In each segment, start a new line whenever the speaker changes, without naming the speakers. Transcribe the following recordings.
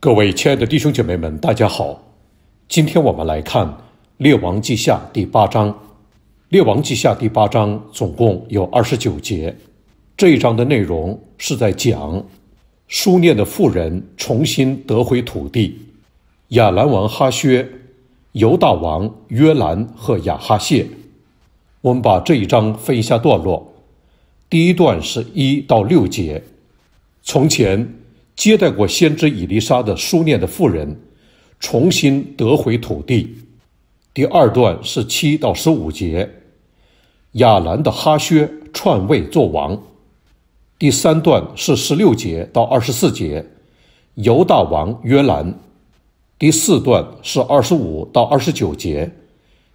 各位亲爱的弟兄姐妹们，大家好！今天我们来看《列王记下》第八章，《列王记下》第八章总共有二十九节。这一章的内容是在讲书念的妇人重新得回土地。亚兰王哈薛、犹大王约兰和亚哈谢。我们把这一章分一下段落。第一段是一到六节。从前。接待过先知以利沙的苏念的妇人，重新得回土地。第二段是七到十五节，亚兰的哈薛篡位做王。第三段是十六节到二十四节，犹大王约兰。第四段是二十五到二十九节，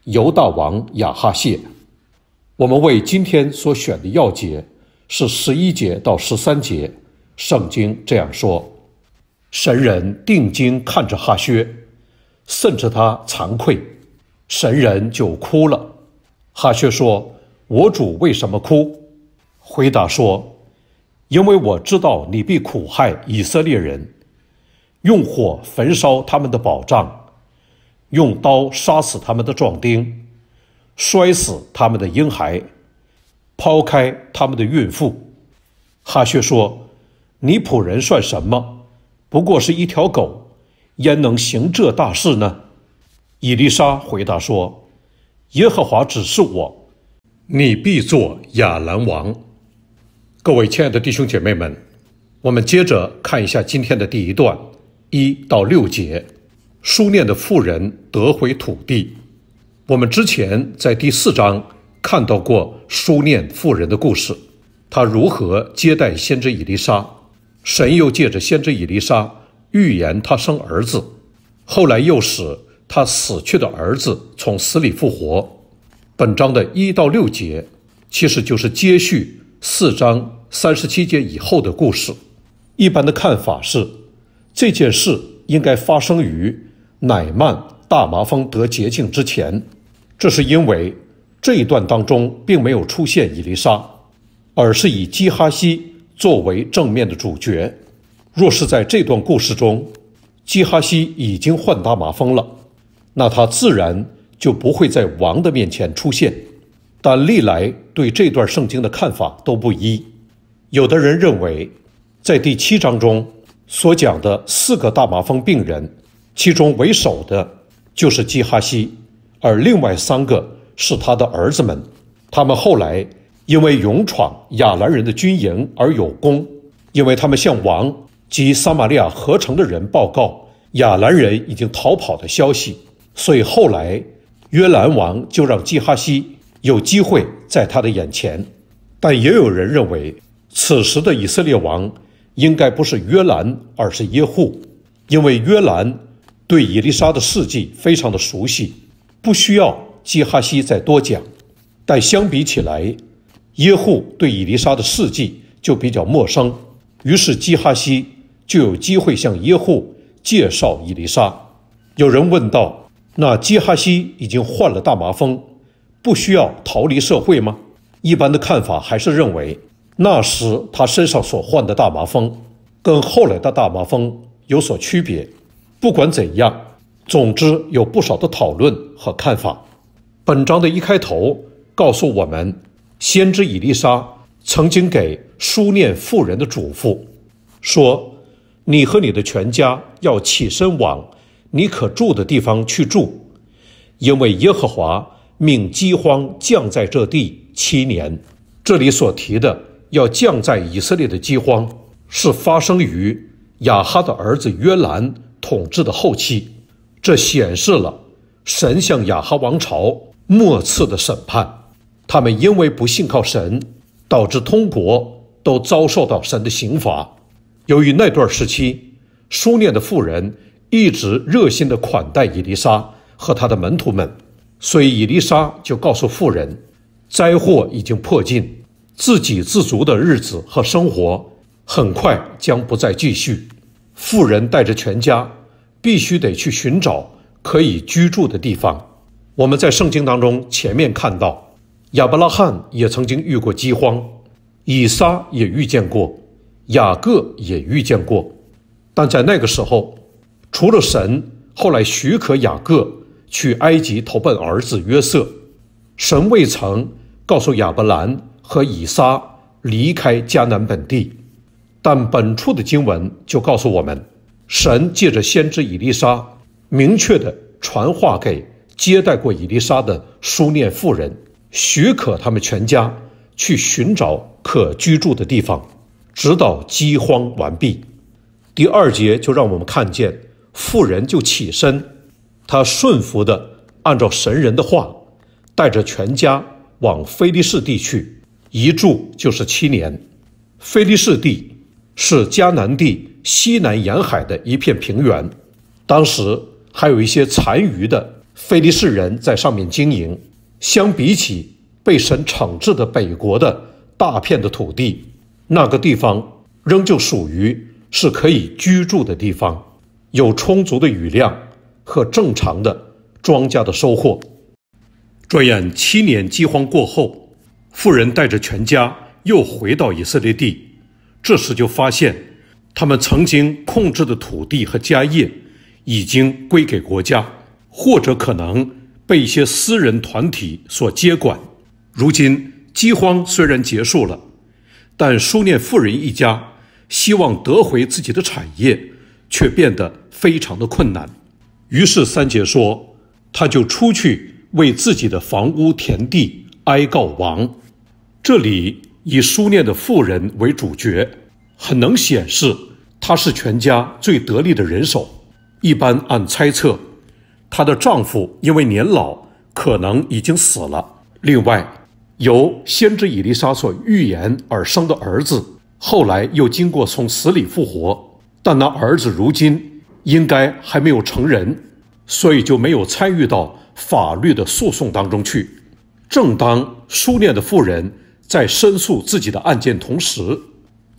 犹大王亚哈谢。我们为今天所选的要节是十一节到十三节。圣经这样说：神人定睛看着哈薛，甚至他惭愧，神人就哭了。哈薛说：“我主为什么哭？”回答说：“因为我知道你必苦害以色列人，用火焚烧他们的宝藏，用刀杀死他们的壮丁，摔死他们的婴孩，抛开他们的孕妇。”哈薛说。你仆人算什么？不过是一条狗，焉能行这大事呢？以丽莎回答说：“耶和华指示我，你必做亚兰王。”各位亲爱的弟兄姐妹们，我们接着看一下今天的第一段，一到六节。书念的妇人得回土地。我们之前在第四章看到过书念妇人的故事，她如何接待先知以丽莎。神又借着先知以利沙预言他生儿子，后来又使他死去的儿子从死里复活。本章的一到六节，其实就是接续四章三十七节以后的故事。一般的看法是，这件事应该发生于乃曼大麻风得洁净之前。这是因为这一段当中并没有出现以利沙，而是以基哈西。作为正面的主角，若是在这段故事中，基哈西已经患大麻风了，那他自然就不会在王的面前出现。但历来对这段圣经的看法都不一，有的人认为，在第七章中所讲的四个大麻风病人，其中为首的，就是基哈西，而另外三个是他的儿子们，他们后来。因为勇闯亚兰人的军营而有功，因为他们向王及撒玛利亚合成的人报告亚兰人已经逃跑的消息，所以后来约兰王就让基哈西有机会在他的眼前。但也有人认为，此时的以色列王应该不是约兰，而是耶户，因为约兰对伊丽莎的事迹非常的熟悉，不需要基哈西再多讲。但相比起来，耶户对以丽莎的事迹就比较陌生，于是基哈西就有机会向耶户介绍以丽莎。有人问道：“那基哈西已经患了大麻风，不需要逃离社会吗？”一般的看法还是认为，那时他身上所患的大麻风跟后来的大麻风有所区别。不管怎样，总之有不少的讨论和看法。本章的一开头告诉我们。先知以利沙曾经给书念妇人的嘱咐说：“你和你的全家要起身往你可住的地方去住，因为耶和华命饥荒降在这地七年。”这里所提的要降在以色列的饥荒，是发生于亚哈的儿子约兰统治的后期，这显示了神向亚哈王朝末次的审判。他们因为不信靠神，导致通国都遭受到神的刑罚。由于那段时期，苏念的富人一直热心地款待伊丽莎和他的门徒们，所以伊丽莎就告诉富人，灾祸已经迫近，自给自足的日子和生活很快将不再继续。富人带着全家，必须得去寻找可以居住的地方。我们在圣经当中前面看到。亚伯拉罕也曾经遇过饥荒，以撒也遇见过，雅各也遇见过，但在那个时候，除了神，后来许可雅各去埃及投奔儿子约瑟，神未曾告诉亚伯兰和以撒离开迦南本地。但本处的经文就告诉我们，神借着先知以利沙，明确的传话给接待过以利沙的苏念妇人。许可他们全家去寻找可居住的地方，直到饥荒完毕。第二节就让我们看见富人就起身，他顺服的按照神人的话，带着全家往非利士地去，一住就是七年。非利士地是迦南地西南沿海的一片平原，当时还有一些残余的非利士人在上面经营。相比起被神惩治的北国的大片的土地，那个地方仍旧属于是可以居住的地方，有充足的雨量和正常的庄稼的收获。转眼七年饥荒过后，富人带着全家又回到以色列地，这时就发现他们曾经控制的土地和家业，已经归给国家，或者可能。被一些私人团体所接管。如今饥荒虽然结束了，但枢念富人一家希望得回自己的产业，却变得非常的困难。于是三姐说，他就出去为自己的房屋田地哀告亡。这里以枢念的富人为主角，很能显示他是全家最得力的人手。一般按猜测。她的丈夫因为年老，可能已经死了。另外，由先知以利沙所预言而生的儿子，后来又经过从死里复活，但那儿子如今应该还没有成人，所以就没有参与到法律的诉讼当中去。正当苏念的妇人在申诉自己的案件同时，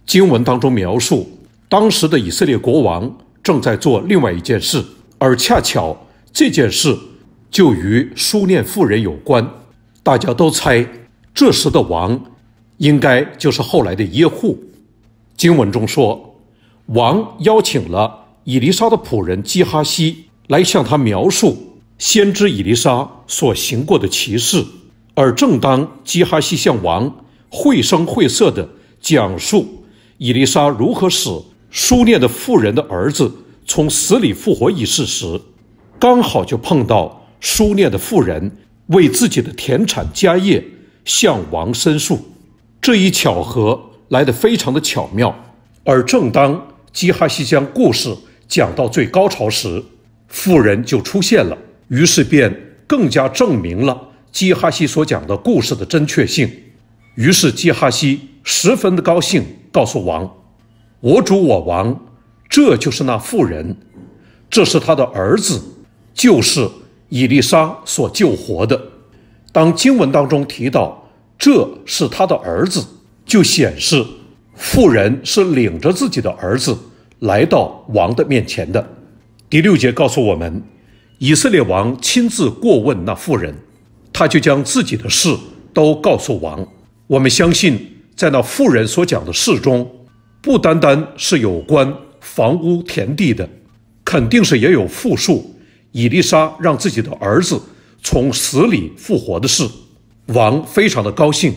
经文当中描述，当时的以色列国王正在做另外一件事，而恰巧。这件事就与苏念妇人有关，大家都猜这时的王应该就是后来的耶户。经文中说，王邀请了以丽莎的仆人基哈西来向他描述先知以丽莎所行过的奇事。而正当基哈西向王绘声绘色的讲述以丽莎如何使苏念的妇人的儿子从死里复活一事时，刚好就碰到苏列的妇人为自己的田产家业向王申诉，这一巧合来得非常的巧妙。而正当基哈西将故事讲到最高潮时，妇人就出现了，于是便更加证明了基哈西所讲的故事的正确性。于是基哈西十分的高兴，告诉王：“我主我王，这就是那妇人，这是他的儿子。”就是以丽莎所救活的。当经文当中提到这是他的儿子，就显示富人是领着自己的儿子来到王的面前的。第六节告诉我们，以色列王亲自过问那妇人，他就将自己的事都告诉王。我们相信，在那妇人所讲的事中，不单单是有关房屋田地的，肯定是也有富庶。伊丽莎让自己的儿子从死里复活的事，王非常的高兴，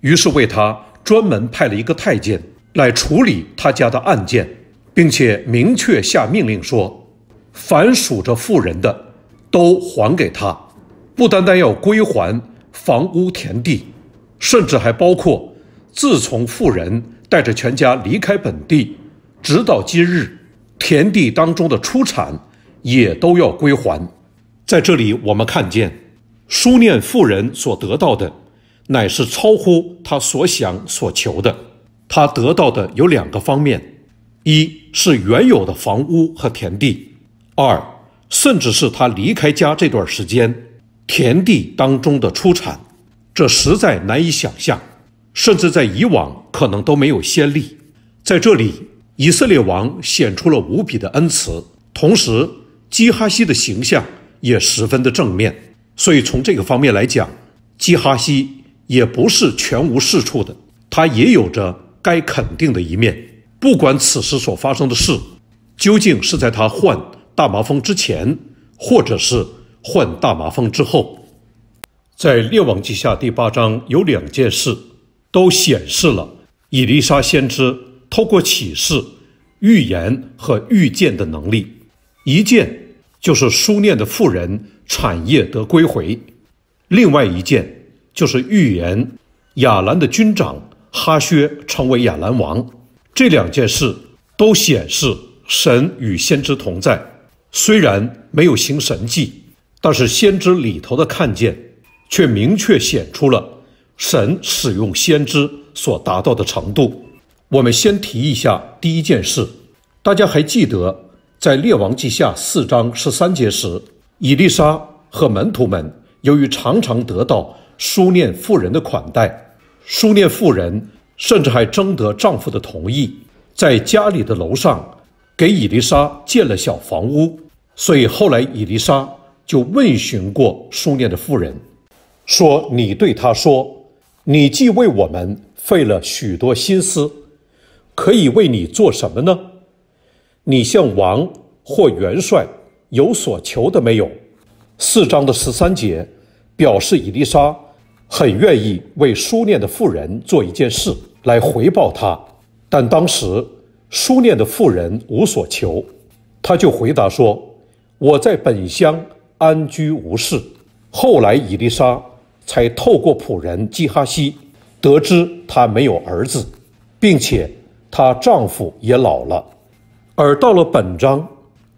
于是为他专门派了一个太监来处理他家的案件，并且明确下命令说：“凡属着富人的，都还给他。不单单要归还房屋田地，甚至还包括自从富人带着全家离开本地，直到今日，田地当中的出产。”也都要归还，在这里我们看见，书念妇人所得到的，乃是超乎她所想所求的。她得到的有两个方面：一是原有的房屋和田地；二，甚至是她离开家这段时间，田地当中的出产。这实在难以想象，甚至在以往可能都没有先例。在这里，以色列王显出了无比的恩慈，同时。基哈西的形象也十分的正面，所以从这个方面来讲，基哈西也不是全无是处的，他也有着该肯定的一面。不管此时所发生的事，究竟是在他患大麻风之前，或者是患大麻风之后，在《列王记下》第八章有两件事都显示了以丽莎先知透过启示、预言和预见的能力，一件。就是书念的妇人产业得归回，另外一件就是预言亚兰的军长哈薛成为亚兰王。这两件事都显示神与先知同在，虽然没有行神迹，但是先知里头的看见却明确显出了神使用先知所达到的程度。我们先提一下第一件事，大家还记得。在《列王记下》四章十三节时，以丽莎和门徒们由于常常得到苏念妇人的款待，苏念妇人甚至还征得丈夫的同意，在家里的楼上给伊丽莎建了小房屋，所以后来伊丽莎就问询过苏念的妇人，说：“你对他说，你既为我们费了许多心思，可以为你做什么呢？”你向王或元帅有所求的没有？四章的十三节表示伊丽莎很愿意为书念的妇人做一件事来回报他，但当时书念的妇人无所求，他就回答说：“我在本乡安居无事。”后来伊丽莎才透过仆人基哈西得知她没有儿子，并且她丈夫也老了。而到了本章，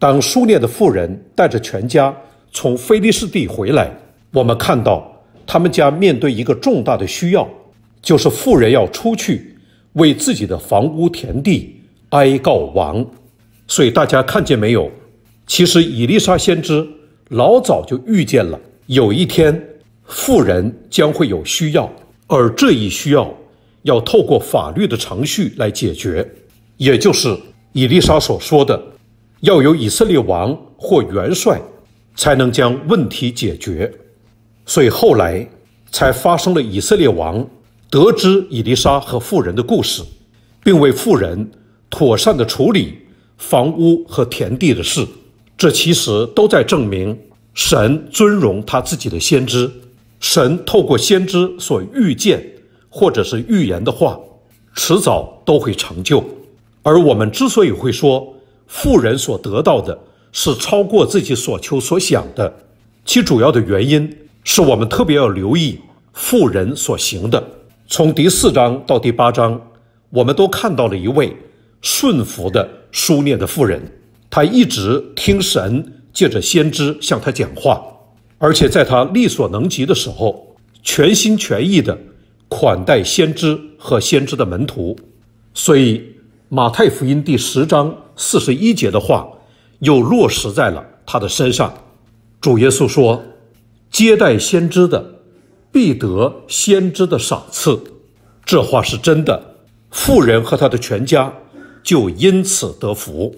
当苏列的富人带着全家从菲利士地回来，我们看到他们家面对一个重大的需要，就是富人要出去为自己的房屋田地哀告王。所以大家看见没有？其实以丽莎先知老早就预见了，有一天富人将会有需要，而这一需要要透过法律的程序来解决，也就是。以丽莎所说的，要有以色列王或元帅，才能将问题解决，所以后来才发生了以色列王得知以丽莎和富人的故事，并为富人妥善的处理房屋和田地的事。这其实都在证明神尊荣他自己的先知，神透过先知所预见或者是预言的话，迟早都会成就。而我们之所以会说富人所得到的是超过自己所求所想的，其主要的原因是我们特别要留意富人所行的。从第四章到第八章，我们都看到了一位顺服的、书念的富人，他一直听神借着先知向他讲话，而且在他力所能及的时候，全心全意的款待先知和先知的门徒。所以。马太福音第十章四十一节的话，又落实在了他的身上。主耶稣说：“接待先知的，必得先知的赏赐。”这话是真的。富人和他的全家就因此得福。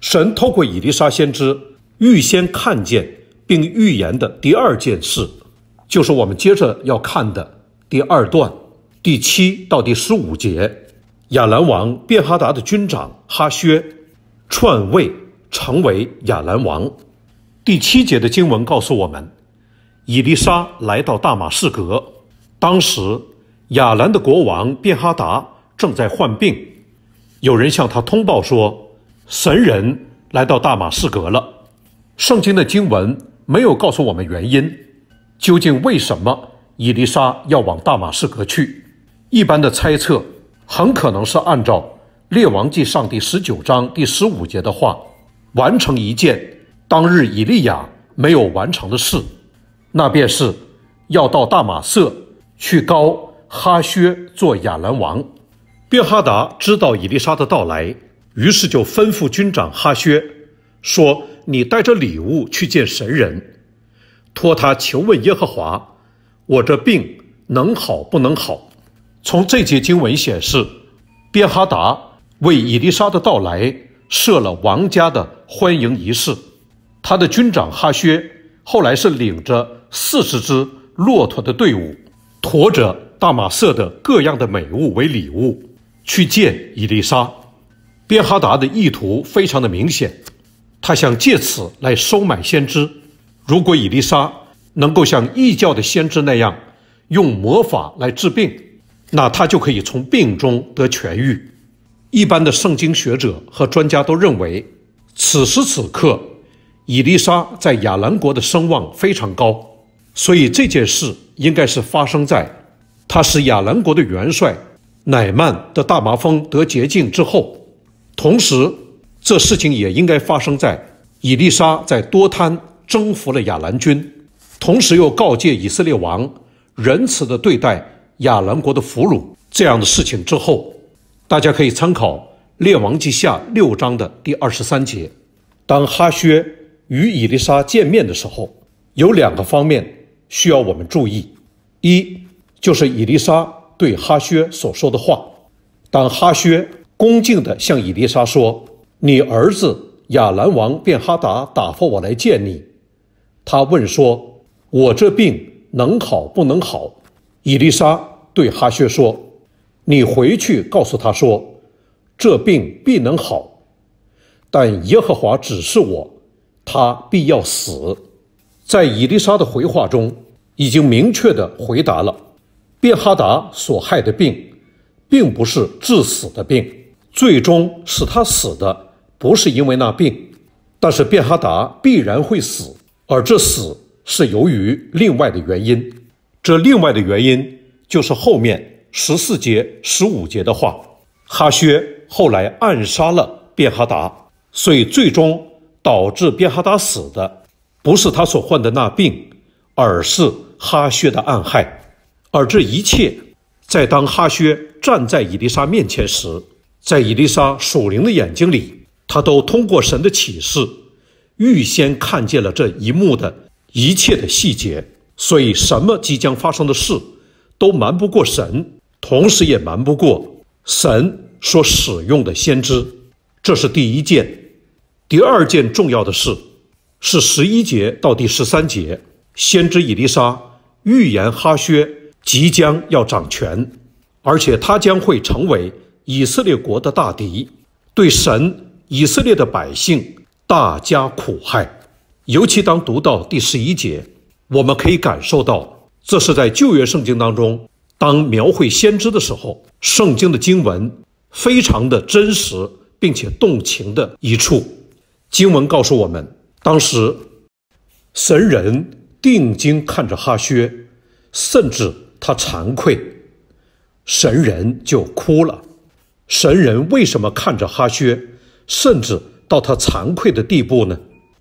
神透过以利沙先知预先看见并预言的第二件事，就是我们接着要看的第二段，第七到第十五节。亚兰王便哈达的军长哈薛，篡位成为亚兰王。第七节的经文告诉我们，以利沙来到大马士革。当时亚兰的国王便哈达正在患病，有人向他通报说，神人来到大马士革了。圣经的经文没有告诉我们原因，究竟为什么以利沙要往大马士革去？一般的猜测。很可能是按照《列王记上》第十九章第十五节的话，完成一件当日以利亚没有完成的事，那便是要到大马色去高哈薛做亚兰王。便哈达知道以利沙的到来，于是就吩咐军长哈薛说：“你带着礼物去见神人，托他求问耶和华，我这病能好不能好？”从这节经文显示，边哈达为伊丽莎的到来设了王家的欢迎仪式。他的军长哈薛后来是领着四十只骆驼的队伍，驮着大马色的各样的美物为礼物去见伊丽莎。边哈达的意图非常的明显，他想借此来收买先知。如果伊丽莎能够像异教的先知那样用魔法来治病，那他就可以从病中得痊愈。一般的圣经学者和专家都认为，此时此刻，以丽莎在亚兰国的声望非常高，所以这件事应该是发生在他使亚兰国的元帅乃曼的大麻风得洁净之后。同时，这事情也应该发生在以丽莎在多滩征服了亚兰军，同时又告诫以色列王仁慈的对待。亚兰国的俘虏这样的事情之后，大家可以参考《列王记下》六章的第二十三节。当哈薛与以丽莎见面的时候，有两个方面需要我们注意：一就是伊丽莎对哈薛所说的话。当哈薛恭敬地向伊丽莎说：“你儿子亚兰王便哈达打发我来见你。”他问说：“我这病能好不能好？”伊丽莎对哈薛说：“你回去告诉他说，这病必能好，但耶和华指示我，他必要死。”在伊丽莎的回话中，已经明确的回答了：便哈达所害的病，并不是致死的病，最终是他死的，不是因为那病；但是便哈达必然会死，而这死是由于另外的原因。这另外的原因，就是后面十四节、十五节的话，哈薛后来暗杀了便哈达，所以最终导致便哈达死的，不是他所患的那病，而是哈薛的暗害。而这一切，在当哈薛站在伊丽莎面前时，在伊丽莎属灵的眼睛里，他都通过神的启示，预先看见了这一幕的一切的细节。所以，什么即将发生的事，都瞒不过神，同时也瞒不过神所使用的先知。这是第一件。第二件重要的事是十一节到第十三节，先知以利沙预言哈薛即将要掌权，而且他将会成为以色列国的大敌，对神、以色列的百姓大加苦害。尤其当读到第十一节。我们可以感受到，这是在旧约圣经当中，当描绘先知的时候，圣经的经文非常的真实，并且动情的一处。经文告诉我们，当时神人定睛看着哈薛，甚至他惭愧，神人就哭了。神人为什么看着哈薛，甚至到他惭愧的地步呢？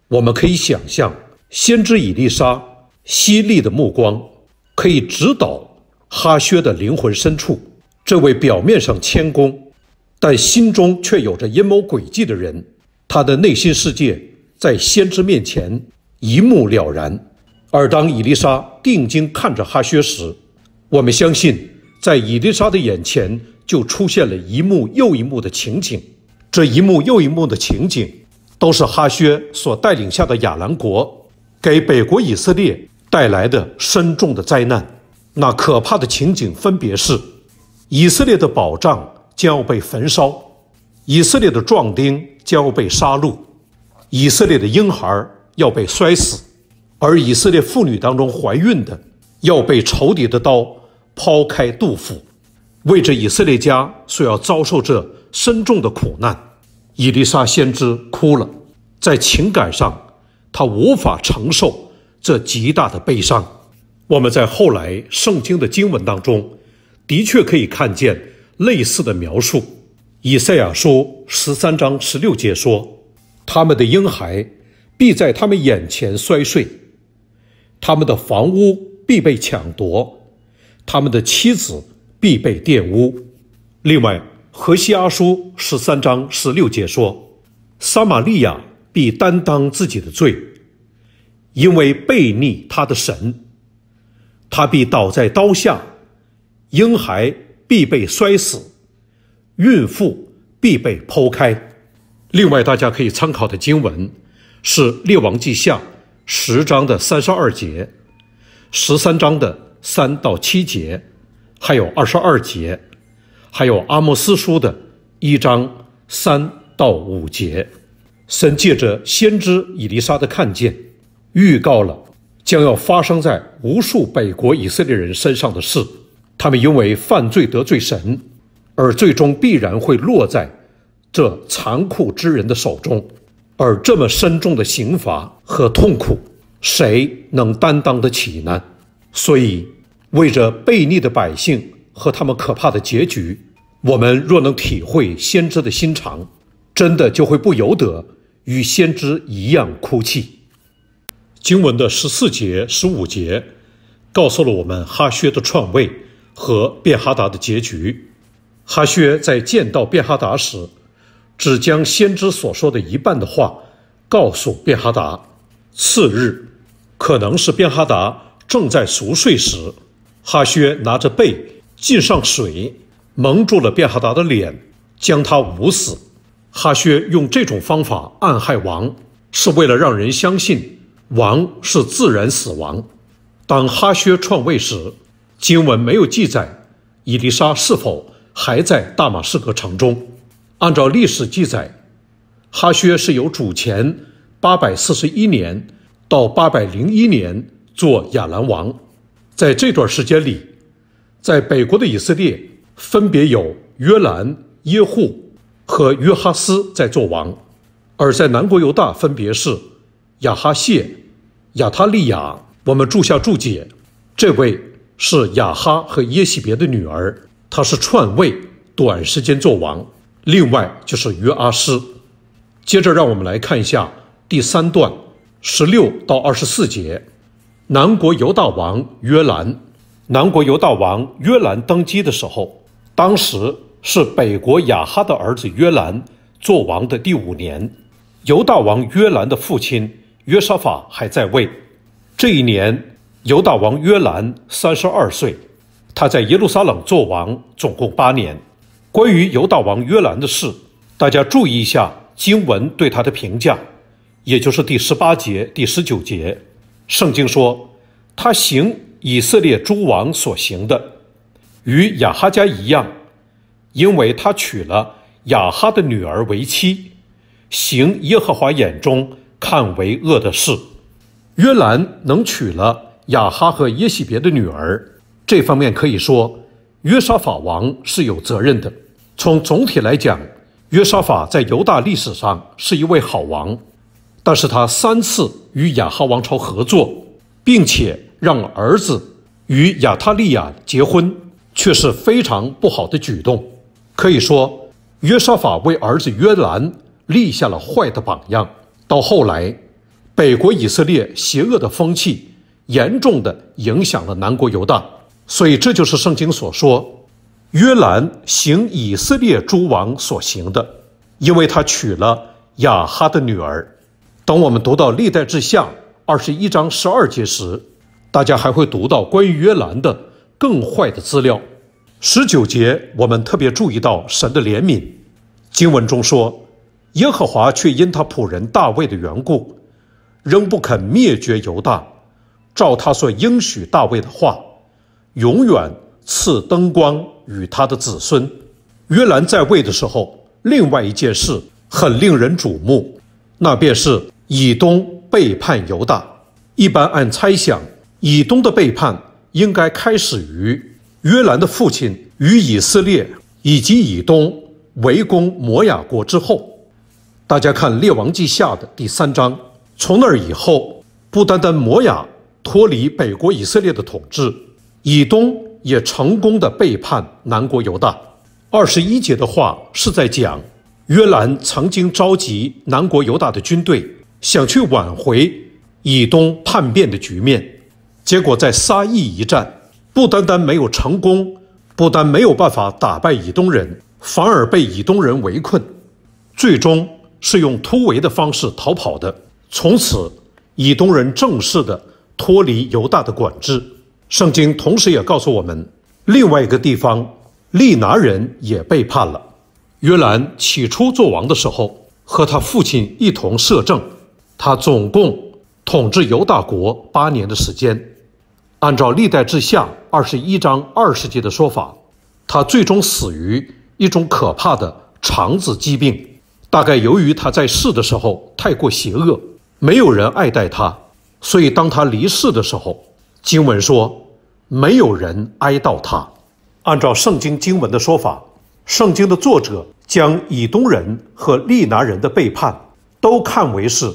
我们可以想象，先知以利沙。犀利的目光可以直捣哈薛的灵魂深处。这位表面上谦恭，但心中却有着阴谋诡计的人，他的内心世界在先知面前一目了然。而当伊丽莎定睛看着哈薛时，我们相信，在伊丽莎的眼前就出现了一幕又一幕的情景。这一幕又一幕的情景，都是哈薛所带领下的亚兰国给北国以色列。带来的深重的灾难，那可怕的情景分别是：以色列的宝藏将要被焚烧，以色列的壮丁将要被杀戮，以色列的婴孩要被摔死，而以色列妇女当中怀孕的要被仇敌的刀抛开肚腹。为着以色列家所要遭受这深重的苦难，伊丽莎先知哭了，在情感上他无法承受。这极大的悲伤，我们在后来圣经的经文当中，的确可以看见类似的描述。以赛亚书十三章十六节说：“他们的婴孩必在他们眼前摔碎，他们的房屋必被抢夺，他们的妻子必被玷污。”另外，何西阿书十三章十六节说：“撒玛利亚必担当自己的罪。”因为背逆他的神，他必倒在刀下；婴孩必被摔死，孕妇必被剖开。另外，大家可以参考的经文是《列王记下》十章的三十二节、十三章的三到七节，还有二十二节，还有《阿莫斯书》的一章三到五节。神借着先知以利沙的看见。预告了将要发生在无数北国以色列人身上的事，他们因为犯罪得罪神，而最终必然会落在这残酷之人的手中。而这么深重的刑罚和痛苦，谁能担当得起呢？所以，为着悖逆的百姓和他们可怕的结局，我们若能体会先知的心肠，真的就会不由得与先知一样哭泣。经文的十四节、十五节，告诉了我们哈薛的篡位和卞哈达的结局。哈薛在见到卞哈达时，只将先知所说的一半的话告诉卞哈达。次日，可能是卞哈达正在熟睡时，哈薛拿着被浸上水，蒙住了卞哈达的脸，将他捂死。哈薛用这种方法暗害王，是为了让人相信。王是自然死亡。当哈薛篡位时，经文没有记载伊丽莎是否还在大马士革城中。按照历史记载，哈薛是由主前八百四十一年到八百零一年做亚兰王。在这段时间里，在北国的以色列分别有约兰、耶户和约哈斯在做王；而在南国犹大，分别是。亚哈谢、亚他利雅，我们注下注解。这位是亚哈和耶西别的女儿，她是篡位，短时间做王。另外就是约阿斯。接着，让我们来看一下第三段十六到二十四节。南国犹大王约兰，南国犹大王约兰登基的时候，当时是北国亚哈的儿子约兰做王的第五年。犹大王约兰的父亲。约沙法还在位，这一年犹大王约兰三十二岁，他在耶路撒冷做王总共八年。关于犹大王约兰的事，大家注意一下经文对他的评价，也就是第十八节、第十九节。圣经说他行以色列诸王所行的，与亚哈家一样，因为他娶了亚哈的女儿为妻，行耶和华眼中。看为恶的事，约兰能娶了雅哈和耶西别的女儿，这方面可以说约沙法王是有责任的。从总体来讲，约沙法在犹大历史上是一位好王，但是他三次与雅哈王朝合作，并且让儿子与亚塔利亚结婚，却是非常不好的举动。可以说，约沙法为儿子约兰立下了坏的榜样。到后来，北国以色列邪恶的风气严重地影响了南国犹大，所以这就是圣经所说，约兰行以色列诸王所行的，因为他娶了雅哈的女儿。等我们读到历代志下二十一章十二节时，大家还会读到关于约兰的更坏的资料。十九节我们特别注意到神的怜悯，经文中说。耶和华却因他仆人大卫的缘故，仍不肯灭绝犹大，照他所应许大卫的话，永远赐灯光与他的子孙。约兰在位的时候，另外一件事很令人瞩目，那便是以东背叛犹大。一般按猜想，以东的背叛应该开始于约兰的父亲与以色列以及以东围攻摩押国之后。大家看《列王纪下》的第三章，从那儿以后，不单单摩亚脱离北国以色列的统治，以东也成功的背叛南国犹大。二十一节的话是在讲，约兰曾经召集南国犹大的军队，想去挽回以东叛变的局面，结果在撒意一战，不单单没有成功，不单没有办法打败以东人，反而被以东人围困，最终。是用突围的方式逃跑的。从此，以东人正式的脱离犹大的管制。圣经同时也告诉我们，另外一个地方利拿人也背叛了约兰。起初做王的时候，和他父亲一同摄政。他总共统治犹大国八年的时间。按照《历代志下》二十一章二十节的说法，他最终死于一种可怕的肠子疾病。大概由于他在世的时候太过邪恶，没有人爱戴他，所以当他离世的时候，经文说没有人哀悼他。按照圣经经文的说法，圣经的作者将以东人和利拿人的背叛都看为是，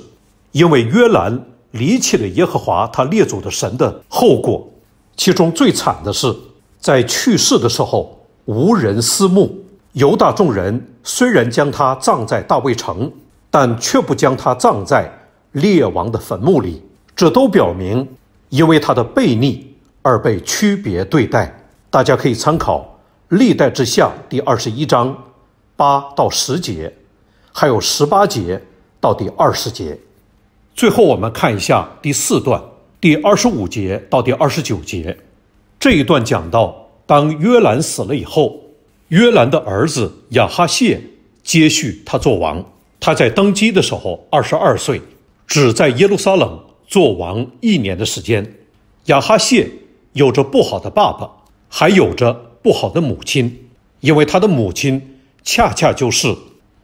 因为约兰离弃了耶和华他列祖的神的后果。其中最惨的是，在去世的时候无人私慕。犹大众人虽然将他葬在大卫城，但却不将他葬在列王的坟墓里。这都表明，因为他的悖逆而被区别对待。大家可以参考《历代志下》第二十一章八到十节，还有十八节到第二十节。最后，我们看一下第四段，第二十五节到第二十九节。这一段讲到，当约兰死了以后。约兰的儿子亚哈谢接续他做王。他在登基的时候二十二岁，只在耶路撒冷做王一年的时间。亚哈谢有着不好的爸爸，还有着不好的母亲，因为他的母亲恰恰就是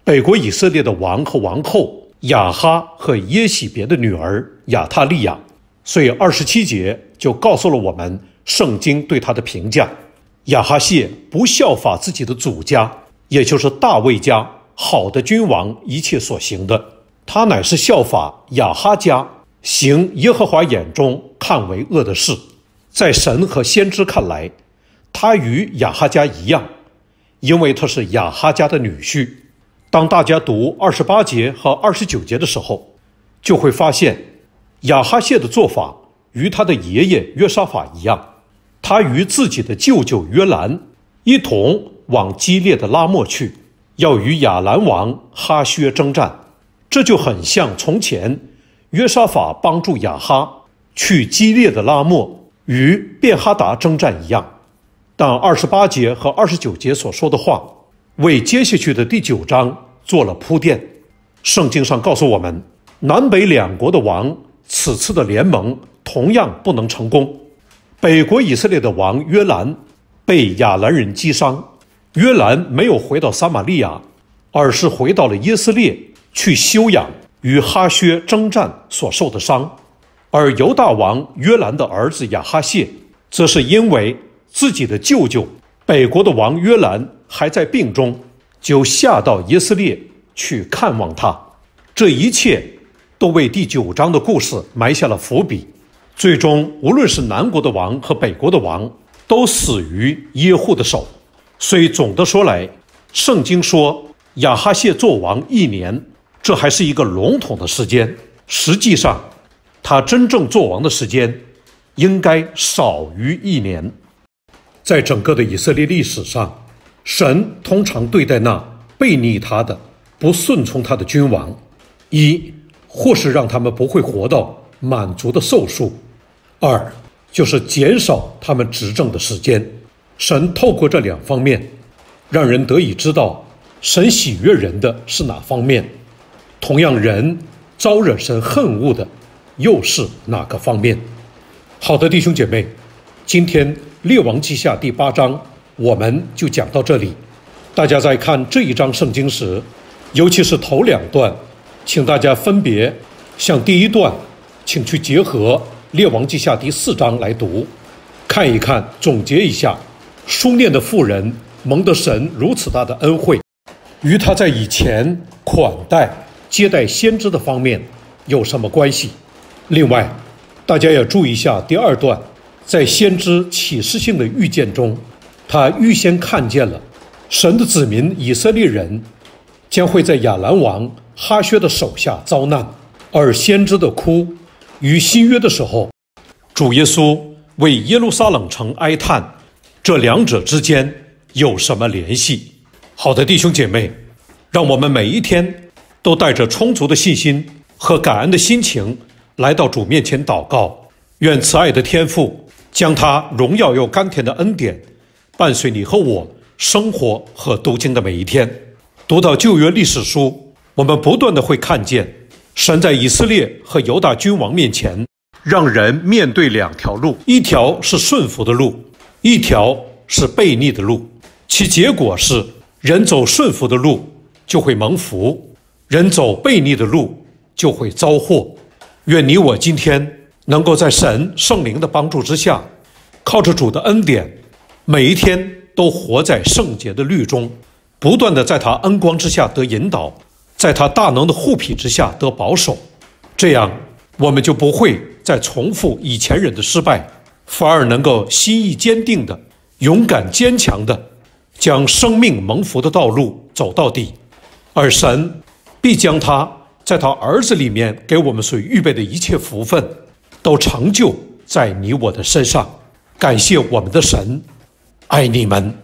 北国以色列的王和王后亚哈和耶喜别的女儿亚塔利亚。所以二十七节就告诉了我们圣经对他的评价。亚哈谢不效法自己的祖家，也就是大卫家，好的君王一切所行的，他乃是效法亚哈家，行耶和华眼中看为恶的事。在神和先知看来，他与亚哈家一样，因为他是亚哈家的女婿。当大家读二十八节和二十九节的时候，就会发现，亚哈谢的做法与他的爷爷约沙法一样。他与自己的舅舅约兰一同往激烈的拉莫去，要与亚兰王哈薛征战。这就很像从前约沙法帮助亚哈去激烈的拉莫与便哈达征战一样。但二十八节和二十九节所说的话为接下去的第九章做了铺垫。圣经上告诉我们，南北两国的王此次的联盟同样不能成功。北国以色列的王约兰被亚兰人击伤，约兰没有回到撒玛利亚，而是回到了以色列去休养与哈薛征战所受的伤。而犹大王约兰的儿子亚哈谢，则是因为自己的舅舅北国的王约兰还在病中，就下到以色列去看望他。这一切都为第九章的故事埋下了伏笔。最终，无论是南国的王和北国的王，都死于耶户的手。所以，总的说来，圣经说亚哈谢做王一年，这还是一个笼统的时间。实际上，他真正做王的时间，应该少于一年。在整个的以色列历史上，神通常对待那背逆他的、不顺从他的君王，一或是让他们不会活到满足的寿数。二，就是减少他们执政的时间。神透过这两方面，让人得以知道神喜悦人的是哪方面；同样，人招惹神恨恶的又是哪个方面。好的，弟兄姐妹，今天《列王记下》第八章，我们就讲到这里。大家在看这一章圣经时，尤其是头两段，请大家分别向第一段，请去结合。《列王记下》第四章来读，看一看，总结一下，书念的妇人蒙得神如此大的恩惠，与他在以前款待、接待先知的方面有什么关系？另外，大家要注意一下第二段，在先知启示性的预见中，他预先看见了神的子民以色列人将会在亚兰王哈薛的手下遭难，而先知的哭。于新约的时候，主耶稣为耶路撒冷城哀叹，这两者之间有什么联系？好的，弟兄姐妹，让我们每一天都带着充足的信心和感恩的心情来到主面前祷告，愿慈爱的天父将他荣耀又甘甜的恩典伴随你和我生活和读经的每一天。读到旧约历史书，我们不断的会看见。神在以色列和犹大君王面前，让人面对两条路：一条是顺服的路，一条是悖逆的路。其结果是，人走顺服的路就会蒙福，人走悖逆的路就会遭祸。愿你我今天能够在神圣灵的帮助之下，靠着主的恩典，每一天都活在圣洁的律中，不断的在他恩光之下得引导。在他大能的护庇之下得保守，这样我们就不会再重复以前人的失败，反而能够心意坚定的、勇敢坚强的将生命蒙福的道路走到底，而神必将他在他儿子里面给我们所预备的一切福分，都成就在你我的身上。感谢我们的神，爱你们。